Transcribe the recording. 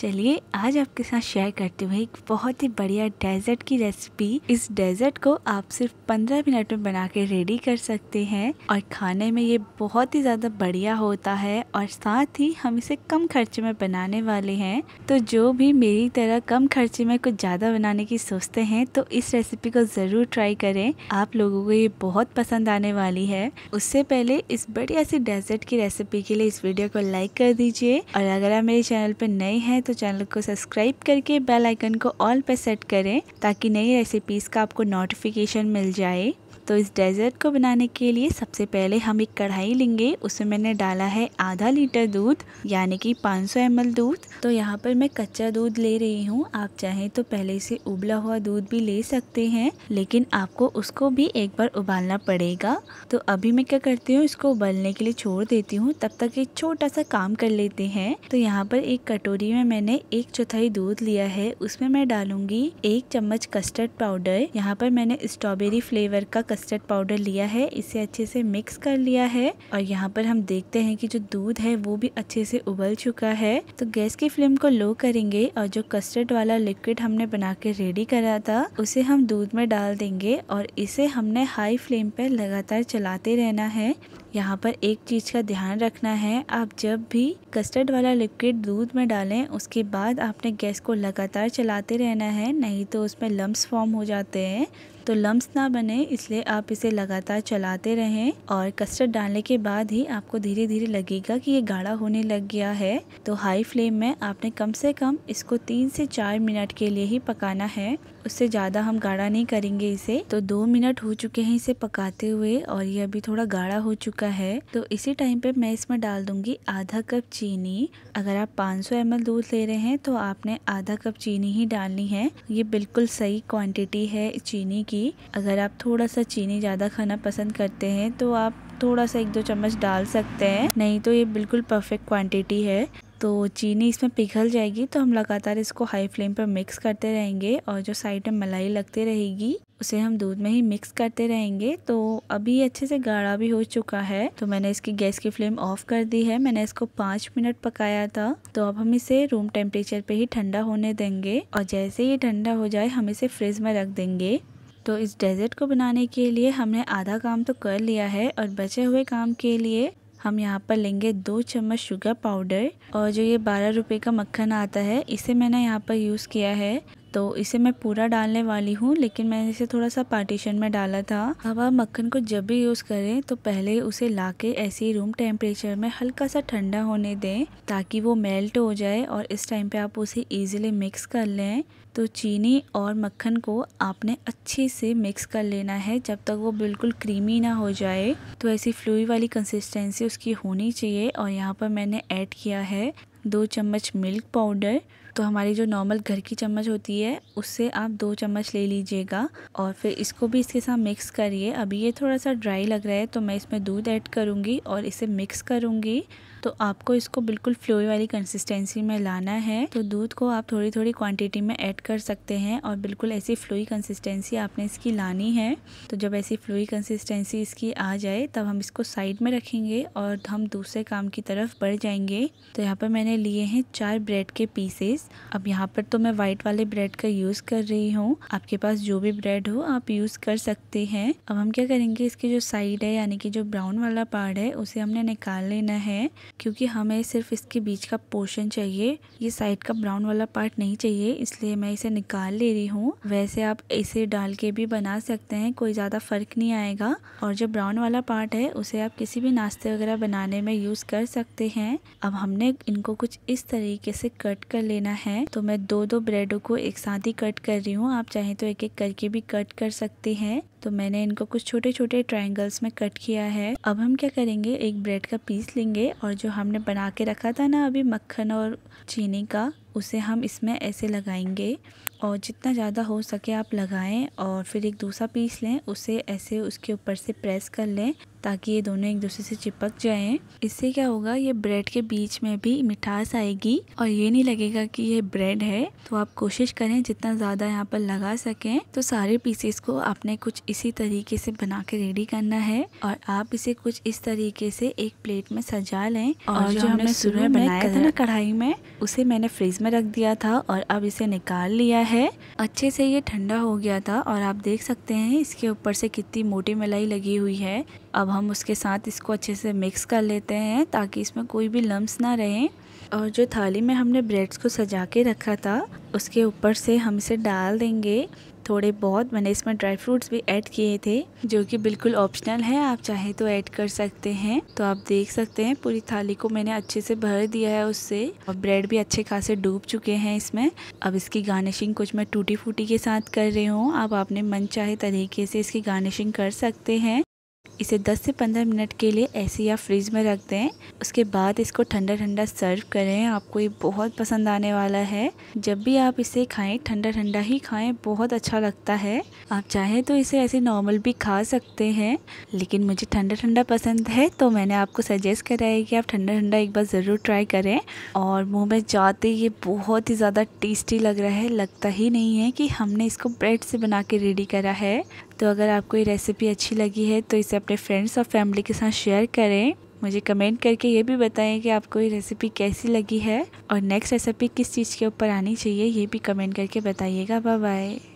चलिए आज आपके साथ शेयर करते हुए एक बहुत ही बढ़िया डेजर्ट की रेसिपी इस डेजर्ट को आप सिर्फ 15 मिनट में बना के रेडी कर सकते हैं और खाने में ये बहुत ही ज़्यादा बढ़िया होता है और साथ ही हम इसे कम खर्चे में बनाने वाले हैं तो जो भी मेरी तरह कम खर्चे में कुछ ज़्यादा बनाने की सोचते हैं तो इस रेसिपी को ज़रूर ट्राई करें आप लोगों को ये बहुत पसंद आने वाली है उससे पहले इस बढ़िया सी डेजर्ट की रेसिपी के लिए इस वीडियो को लाइक कर दीजिए और अगर आप मेरे चैनल पर नए हैं तो तो चैनल को सब्सक्राइब करके बेल आइकन को ऑल पर सेट करें ताकि नई रेसिपीज़ का आपको नोटिफिकेशन मिल जाए तो इस डेजर्ट को बनाने के लिए सबसे पहले हम एक कढ़ाई लेंगे उसमें मैंने डाला है आधा लीटर दूध यानी कि 500 सौ दूध तो यहाँ पर मैं कच्चा दूध ले रही हूँ आप चाहें तो पहले से उबला हुआ दूध भी ले सकते हैं लेकिन आपको उसको भी एक बार उबालना पड़ेगा तो अभी मैं क्या करती हूँ इसको उबलने के लिए छोड़ देती हूँ तब तक एक छोटा सा काम कर लेते हैं तो यहाँ पर एक कटोरी में मैंने मैंने एक चौथाई दूध लिया है उसमें मैं डालूंगी एक चम्मच कस्टर्ड पाउडर यहाँ पर मैंने स्ट्रॉबेरी फ्लेवर का कस्टर्ड पाउडर लिया है इसे अच्छे से मिक्स कर लिया है और यहाँ पर हम देखते हैं कि जो दूध है वो भी अच्छे से उबल चुका है तो गैस की फ्लेम को लो करेंगे और जो कस्टर्ड वाला लिक्विड हमने बना के रेडी करा था उसे हम दूध में डाल देंगे और इसे हमने हाई फ्लेम पर लगातार चलाते रहना है यहाँ पर एक चीज़ का ध्यान रखना है आप जब भी कस्टर्ड वाला लिक्विड दूध में डालें उसके बाद आपने गैस को लगातार चलाते रहना है नहीं तो उसमें लम्ब फॉर्म हो जाते हैं तो लम्ब ना बने इसलिए आप इसे लगातार चलाते रहें और कस्टर्ड डालने के बाद ही आपको धीरे धीरे लगेगा कि ये गाढ़ा होने लग गया है तो हाई फ्लेम में आपने कम से कम इसको तीन से चार मिनट के लिए ही पकाना है उससे ज़्यादा हम गाढ़ा नहीं करेंगे इसे तो दो मिनट हो चुके हैं इसे पकाते हुए और ये अभी थोड़ा गाढ़ा हो चुका है तो इसी टाइम पे मैं इसमें डाल दूंगी आधा कप चीनी अगर आप 500 सौ दूध ले रहे हैं तो आपने आधा कप चीनी ही डालनी है ये बिल्कुल सही क्वांटिटी है चीनी की ही अगर आप थोड़ा सा चीनी ज़्यादा खाना पसंद करते हैं तो आप थोड़ा सा एक दो चम्मच डाल सकते हैं नहीं तो ये बिल्कुल परफेक्ट क्वांटिटी है तो चीनी इसमें पिघल जाएगी तो हम लगातार इसको हाई फ्लेम पर मिक्स करते रहेंगे और जो साइड में मलाई लगती रहेगी उसे हम दूध में ही मिक्स करते रहेंगे तो अभी अच्छे से गाढ़ा भी हो चुका है तो मैंने इसकी गैस की फ्लेम ऑफ कर दी है मैंने इसको पाँच मिनट पकाया था तो अब हम इसे रूम टेम्परेचर पे ही ठंडा होने देंगे और जैसे ही ठंडा हो जाए हम इसे फ्रिज में रख देंगे तो इस डेजर्ट को बनाने के लिए हमने आधा काम तो कर लिया है और बचे हुए काम के लिए हम यहाँ पर लेंगे दो चम्मच शुगर पाउडर और जो ये बारह रुपए का मक्खन आता है इसे मैंने यहाँ पर यूज़ किया है तो इसे मैं पूरा डालने वाली हूँ लेकिन मैंने इसे थोड़ा सा पार्टीशन में डाला था अब आप मक्खन को जब भी यूज़ करें तो पहले उसे ला के ऐसे ही रूम टेम्परेचर में हल्का सा ठंडा होने दें ताकि वो मेल्ट हो जाए और इस टाइम पे आप उसे ईजिली मिक्स कर लें तो चीनी और मक्खन को आपने अच्छे से मिक्स कर लेना है जब तक वो बिल्कुल क्रीमी ना हो जाए तो ऐसी फ्लूई वाली कंसिस्टेंसी उसकी होनी चाहिए और यहाँ पर मैंने ऐड किया है दो चम्मच मिल्क पाउडर तो हमारी जो नॉर्मल घर की चम्मच होती है उससे आप दो चम्मच ले लीजिएगा और फिर इसको भी इसके साथ मिक्स करिए अभी ये थोड़ा सा ड्राई लग रहा है तो मैं इसमें दूध ऐड करूँगी और इसे मिक्स करूँगी तो आपको इसको बिल्कुल फ्लोई वाली कंसिस्टेंसी में लाना है तो दूध को आप थोड़ी थोड़ी क्वांटिटी में ऐड कर सकते हैं और बिल्कुल ऐसी फ्लोई कंसिस्टेंसी आपने इसकी लानी है तो जब ऐसी फ्लोई कंसिस्टेंसी इसकी आ जाए तब हम इसको साइड में रखेंगे और हम दूसरे काम की तरफ बढ़ जाएंगे तो यहाँ पर मैंने लिए हैं चार ब्रेड के पीसेस अब यहाँ पर तो मैं वाइट वाले ब्रेड का यूज़ कर रही हूँ आपके पास जो भी ब्रेड हो आप यूज़ कर सकते हैं अब हम क्या करेंगे इसके जो साइड है यानी कि जो ब्राउन वाला पार्ट है उसे हमने निकाल लेना है क्योंकि हमें सिर्फ इसके बीच का पोर्शन चाहिए ये साइड का ब्राउन वाला पार्ट नहीं चाहिए इसलिए मैं इसे निकाल ले रही हूँ वैसे आप इसे डाल के भी बना सकते हैं कोई ज़्यादा फ़र्क नहीं आएगा और जो ब्राउन वाला पार्ट है उसे आप किसी भी नाश्ते वगैरह बनाने में यूज़ कर सकते हैं अब हमने इनको कुछ इस तरीके से कट कर लेना बनाना है तो मैं दो दो ब्रेडों को एक साथ ही कट कर रही हूँ आप चाहें तो एक एक करके भी कट कर सकते हैं तो मैंने इनको कुछ छोटे छोटे ट्राइंगल्स में कट किया है अब हम क्या करेंगे एक ब्रेड का पीस लेंगे और जो हमने बना के रखा था ना अभी मक्खन और चीनी का उसे हम इसमें ऐसे लगाएंगे और जितना ज़्यादा हो सके आप लगाएं और फिर एक दूसरा पीस लें उसे ऐसे उसके ऊपर से प्रेस कर लें ताकि ये दोनों एक दूसरे से चिपक जाएं इससे क्या होगा ये ब्रेड के बीच में भी मिठास आएगी और ये नहीं लगेगा कि ये ब्रेड है तो आप कोशिश करें जितना ज़्यादा यहाँ पर लगा सकें तो सारे पीसेस को आपने कुछ इसी तरीके से बना के रेडी करना है और आप इसे कुछ इस तरीके से एक प्लेट में सजा लें और, और जो, जो हमने सुबह बनाया था ना कढ़ाई में उसे मैंने फ्रिज में रख दिया था और अब इसे निकाल लिया है अच्छे से ये ठंडा हो गया था और आप देख सकते हैं इसके ऊपर से कितनी मोटी मलाई लगी हुई है अब हम उसके साथ इसको अच्छे से मिक्स कर लेते हैं ताकि इसमें कोई भी लम्ब ना रहें और जो थाली में हमने ब्रेड्स को सजा के रखा था उसके ऊपर से हम इसे डाल देंगे थोड़े बहुत मैंने इसमें ड्राई फ्रूट्स भी ऐड किए थे जो कि बिल्कुल ऑप्शनल है आप चाहे तो ऐड कर सकते हैं तो आप देख सकते हैं पूरी थाली को मैंने अच्छे से भर दिया है उससे और ब्रेड भी अच्छे खासे डूब चुके हैं इसमें अब इसकी गार्निशिंग कुछ मैं टूटी फूटी के साथ कर रही हूँ अब आपने मन चाहे तरीके से इसकी गार्निशिंग कर सकते हैं इसे 10 से 15 मिनट के लिए ऐसे या फ्रिज में रख दें उसके बाद इसको ठंडा ठंडा सर्व करें आपको ये बहुत पसंद आने वाला है जब भी आप इसे खाएं ठंडा ठंडा ही खाएं बहुत अच्छा लगता है आप चाहें तो इसे ऐसे नॉर्मल भी खा सकते हैं लेकिन मुझे ठंडा ठंडा पसंद है तो मैंने आपको सजेस्ट करा है कि आप ठंडा ठंडा एक बार ज़रूर ट्राई करें और मुँह में जाते ये बहुत ही ज़्यादा टेस्टी लग रहा है लगता ही नहीं है कि हमने इसको ब्रेड से बना के रेडी करा है तो अगर आपको ये रेसिपी अच्छी लगी है तो इसे अपने फ्रेंड्स और फैमिली के साथ शेयर करें मुझे कमेंट करके ये भी बताएं कि आपको ये रेसिपी कैसी लगी है और नेक्स्ट रेसिपी किस चीज़ के ऊपर आनी चाहिए ये भी कमेंट करके बताइएगा बाय बाय